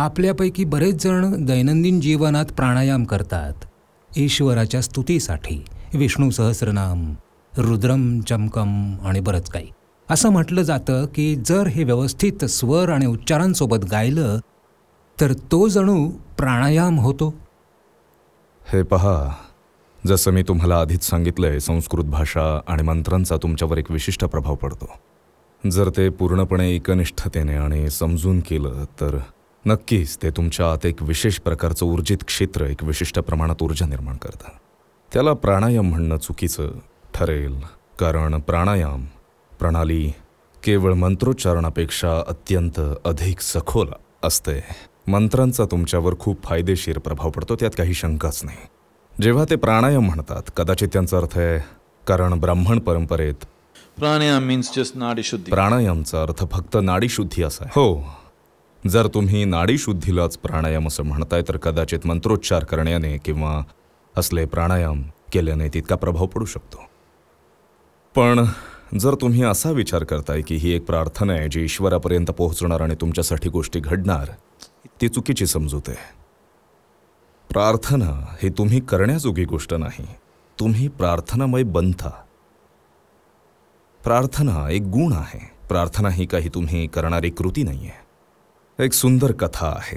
आपल्यापैकी बरेच जण दैनंदिन जीवनात प्राणायाम करतात ईश्वराच्या स्तुतीसाठी विष्णू सहस्रनाम रुद्रम चमकम आणि बरंच काही असं म्हटलं जातं की जर हे व्यवस्थित स्वर आणि उच्चारांसोबत गायलं तर तो जणू प्राणायाम होतो हे पहा जसं मी तुम्हाला आधीच सांगितलंय संस्कृत भाषा आणि मंत्रांचा तुमच्यावर एक विशिष्ट प्रभाव पडतो जर ते पूर्णपणे एकनिष्ठतेने आणि समजून केलं तर नक्कीच ते तुमच्या आत एक विशेष प्रकारचं ऊर्जित क्षेत्र एक विशिष्ट प्रमाणात ऊर्जा निर्माण करतं त्याला प्राणायाम म्हणणं चुकीचं ठरेल कारण प्राणायाम प्रणाली केवळ मंत्रोच्चारणापेक्षा अत्यंत अधिक सखोल असते मंत्रांचा तुमच्यावर खूप फायदेशीर प्रभाव पडतो त्यात काही शंकाच नाही जेव्हा ते प्राणायाम म्हणतात कदाचित त्यांचा अर्थ आहे कारण ब्राह्मण परंपरेत प्राणायाम मीन्स जस्ट नाडीशुद्धी प्राणायामचा अर्थ फक्त नाडीशुद्धी असा हो जर तुम्ही नाडीशुद्धीलाच प्राणायाम असं म्हणताय तर कदाचित मंत्रोच्चार करण्याने किंवा असले प्राणायाम केल्याने तितका प्रभाव पडू शकतो पण जर तुम्ही असा विचार करताय की ही एक प्रार्थना आहे जी ईश्वरापर्यंत पोहोचणार आणि तुमच्यासाठी गोष्टी घडणार ती चुकीची समजूत आहे प्रार्थना ही तुम्ही करण्याजोगी गोष्ट नाही तुम्ही प्रार्थनामय बनता प्रार्थना एक गुण आहे प्रार्थना ही काही तुम्ही करणारी कृती नाही आहे एक सुंदर कथा आहे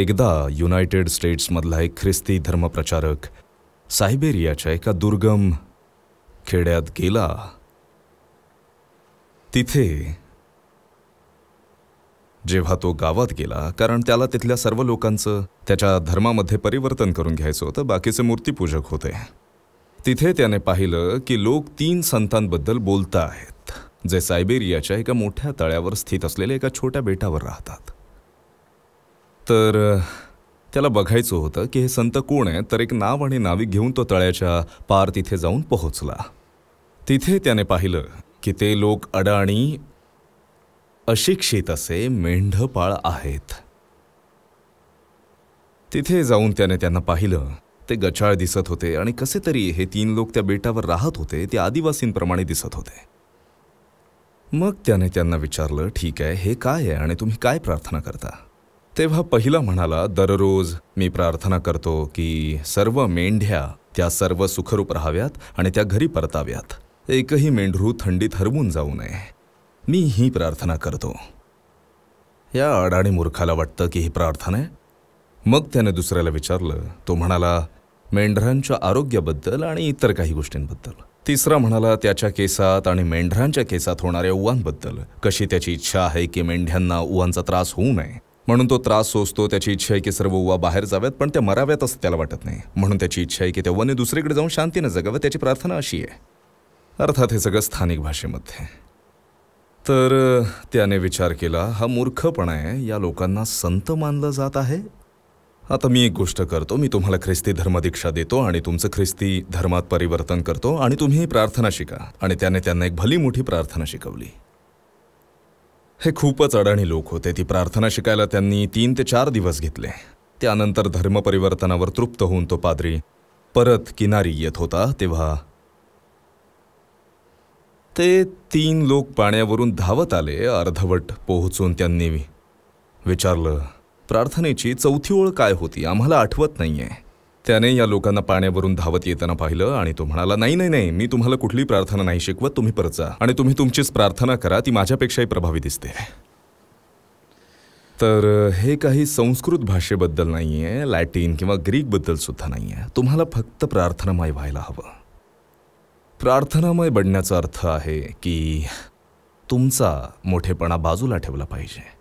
एकदा युनायटेड स्टेट्समधला एक ख्रिस्ती धर्मप्रचारक सायबेरियाच्या एका दुर्गम खेड्यात गेला तिथे जेव्हा तो गावात गेला कारण त्याला तिथल्या सर्व लोकांचं त्याच्या धर्मामध्ये परिवर्तन करून घ्यायचं होतं बाकीचे मूर्तीपूजक होते तिथे त्याने पाहिलं की लोक तीन संतांबद्दल बोलता आहेत जे सायबेरियाच्या एका मोठ्या तळ्यावर स्थित असलेल्या एका छोट्या बेटावर राहतात तर त्याला बघायचं होतं की हे संत कोण आहे तर एक नाव आणि नाविक घेऊन तो तळ्याच्या पार तिथे जाऊन पोहोचला तिथे त्याने पाहिलं की ते लोक अडाणी अशिक्षित असे मेंढपाळ आहेत तिथे जाऊन त्याने त्यांना पाहिलं ते गचाळ दिसत होते आणि कसे तरी हे तीन लोक त्या बेटावर राहत होते ते आदिवासींप्रमाणे दिसत होते मग त्याने त्यांना विचारलं ठीक आहे हे काय आहे आणि तुम्ही काय प्रार्थना करता तेव्हा पहिला म्हणाला दररोज मी प्रार्थना करतो की सर्व मेंढ्या त्या सर्व सुखरूप राहाव्यात आणि त्या घरी परताव्यात एकही मेंढरू थंडीत हरवून जाऊ नये मी ही प्रार्थना करतो या अडाणी मूर्खाला वाटतं की ही प्रार्थना आहे मग त्याने दुसऱ्याला विचारलं तो म्हणाला मेंढरांच्या आरोग्याबद्दल आणि इतर काही गोष्टींबद्दल तिसरा म्हणाला त्याच्या केसात आणि मेंढरांच्या केसात होणाऱ्या उवांबद्दल कशी त्याची इच्छा आहे की मेंढ्यांना उवांचा त्रास होऊ नये म्हणून तो त्रास सोसतो त्याची इच्छा आहे की सर्व उवा बाहेर जाव्यात पण त्या मराव्यात असं त्याला वाटत नाही म्हणून त्याची इच्छा आहे की त्या वने दुसरीकडे जाऊन शांतीनं जगावं त्याची प्रार्थना अशी आहे अर्थात हे सगळं स्थानिक भाषेमध्ये तर त्याने विचार केला हा मूर्खपणा आहे या लोकांना संत मानलं जात आहे आता मी एक गोष्ट करतो मी तुम्हाला ख्रिस्ती धर्मदीक्षा देतो आणि तुमचं ख्रिस्ती धर्मात परिवर्तन करतो आणि तुम्ही प्रार्थना शिका आणि त्याने त्यांना एक भली मोठी प्रार्थना शिकवली हे खूपच अडाणी लोक होते ती प्रार्थना शिकायला त्यांनी तीन ते चार दिवस घेतले त्यानंतर धर्मपरिवर्तनावर तृप्त होऊन तो पादरी परत किनारी येत होता तेव्हा ते तीन लोक पाण्यावरून धावत आले अर्धवट पोहोचून त्यांनी विचारलं प्रार्थनेची चौथी ओळ काय होती आम्हाला आठवत नाहीये त्याने या लोकांना पाण्यावरून धावत येताना पाहिलं आणि तो म्हणाला नाही नाही नाही मी तुम्हाला कुठली प्रार्थना नाही शिकवत तुम्ही परत जा आणि तुम्ही तुमचीच प्रार्थना करा ती माझ्यापेक्षाही प्रभावी दिसते तर हे काही संस्कृत भाषेबद्दल नाही आहे लॅटिन किंवा ग्रीकबद्दल सुद्धा नाही आहे तुम्हाला फक्त प्रार्थनामय व्हायला हवं प्रार्थनामय बनण्याचा अर्थ आहे की तुमचा मोठेपणा बाजूला ठेवला पाहिजे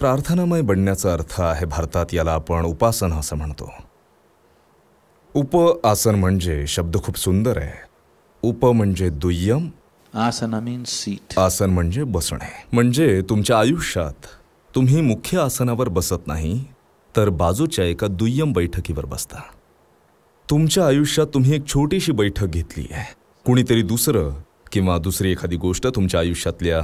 प्रार्थनामय बनण्याचा अर्थ आहे भारतात याला आपण उपासन असं म्हणतो उप आसन म्हणजे शब्द खूप सुंदर आहे उप म्हणजे दुय्यम आसन मीन सीट आसन म्हणजे बसणे म्हणजे तुमच्या आयुष्यात तुम्ही मुख्य आसनावर बसत नाही तर बाजूच्या एका दुय्यम बैठकीवर बसता तुमच्या आयुष्यात तुम्ही एक छोटीशी बैठक घेतली आहे कुणीतरी दुसरं किंवा दुसरी एखादी गोष्ट तुमच्या आयुष्यातल्या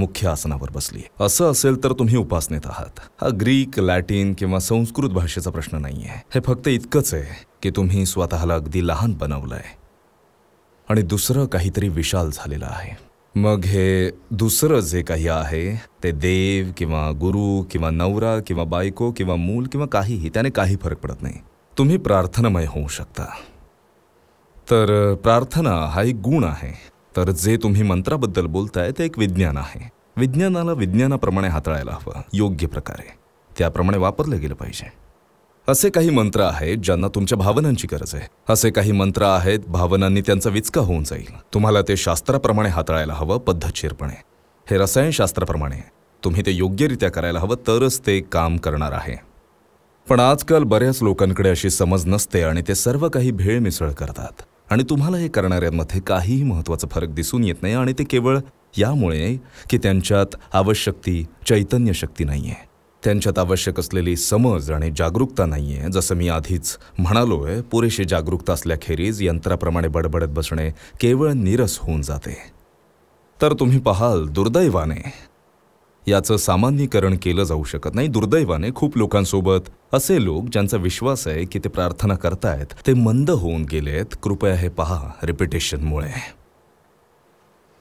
मुख्य आसनावर बसली असं असेल तर तुम्ही उपासनेत आहात हा ग्रीक लॅटिन किंवा संस्कृत भाषेचा प्रश्न नाही आहे हे फक्त इतकंच आहे की तुम्ही स्वतःला अगदी लहान बनवलंय आणि दुसरं काहीतरी विशाल झालेलं आहे मग हे दुसरं जे काही आहे ते देव किंवा गुरु किंवा नवरा किंवा बायको किंवा मूल किंवा काहीही त्याने काही फरक पडत नाही तुम्ही प्रार्थनामय होऊ शकता तर प्रार्थना हा एक गुण आहे तर जे तुम्ही मंत्राबद्दल बोलताय ते एक विज्ञान आहे विज्ञानाला विज्ञानाप्रमाणे हाताळायला हवं योग्य प्रकारे त्याप्रमाणे वापरलं गेलं पाहिजे असे काही मंत्र आहेत ज्यांना तुमच्या भावनांची गरज आहे असे काही मंत्र आहेत भावनांनी त्यांचा विचका होऊन जाईल तुम्हाला ते शास्त्राप्रमाणे हाताळायला हवं पद्धतशीरपणे हे रसायनशास्त्राप्रमाणे तुम्ही ते योग्यरित्या करायला हवं तरच ते काम करणार आहे पण आजकाल बऱ्याच लोकांकडे अशी समज नसते आणि ते सर्व काही भेळ मिसळ करतात आणि तुम्हाला हे करणाऱ्यांमध्ये काहीही महत्त्वाचा फरक दिसून येत नाही आणि ते केवळ यामुळे की त्यांच्यात आवश्यक ती चैतन्य शक्ती नाही आहे त्यांच्यात आवश्यक असलेली समज आणि जागरूकता नाही आहे जसं मी आधीच म्हणालो आहे पुरेशी जागरूकता असल्याखेरीज यंत्राप्रमाणे बडबडत बसणे केवळ नीरस होऊन जाते तर तुम्ही पाहाल दुर्दैवाने याचं सामान्यीकरण केलं जाऊ शकत नाही दुर्दैवाने खूप लोकांसोबत असे लोक ज्यांचा विश्वास आहे की ते प्रार्थना करतायत ते मंद होऊन गेलेत कृपया हे पहा रिपिटेशनमुळे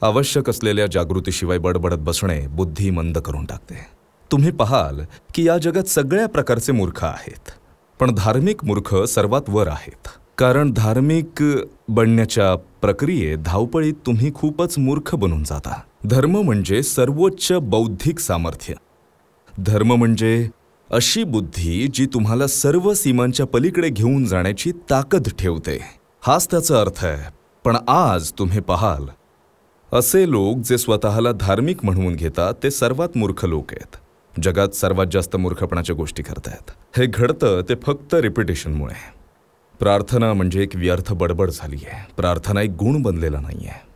आवश्यक असलेल्या जागृतीशिवाय बडबडत बसणे बुद्धी मंद करून टाकते तुम्ही पाहाल की या जगात सगळ्या प्रकारचे मूर्ख आहेत पण धार्मिक मूर्ख सर्वात वर आहेत कारण धार्मिक बनण्याच्या प्रक्रियेत धावपळीत तुम्ही खूपच मूर्ख बनून जाता धर्म म्हणजे सर्वोच्च बौद्धिक सामर्थ्य धर्म म्हणजे अशी बुद्धी जी तुम्हाला सर्व सीमांच्या पलीकडे घेऊन जाण्याची ताकद ठेवते हाच त्याचा अर्थ आहे पण आज तुम्ही पाहाल असे लोक जे स्वतःला धार्मिक म्हणून घेतात ते सर्वात मूर्ख लोक आहेत जगात सर्वात जास्त मूर्खपणाच्या गोष्टी करतायत हे घडतं ते फक्त रिपिटेशनमुळे प्रार्थना म्हणजे एक व्यर्थ बडबड झाली आहे प्रार्थना एक गुण बनलेला नाही आहे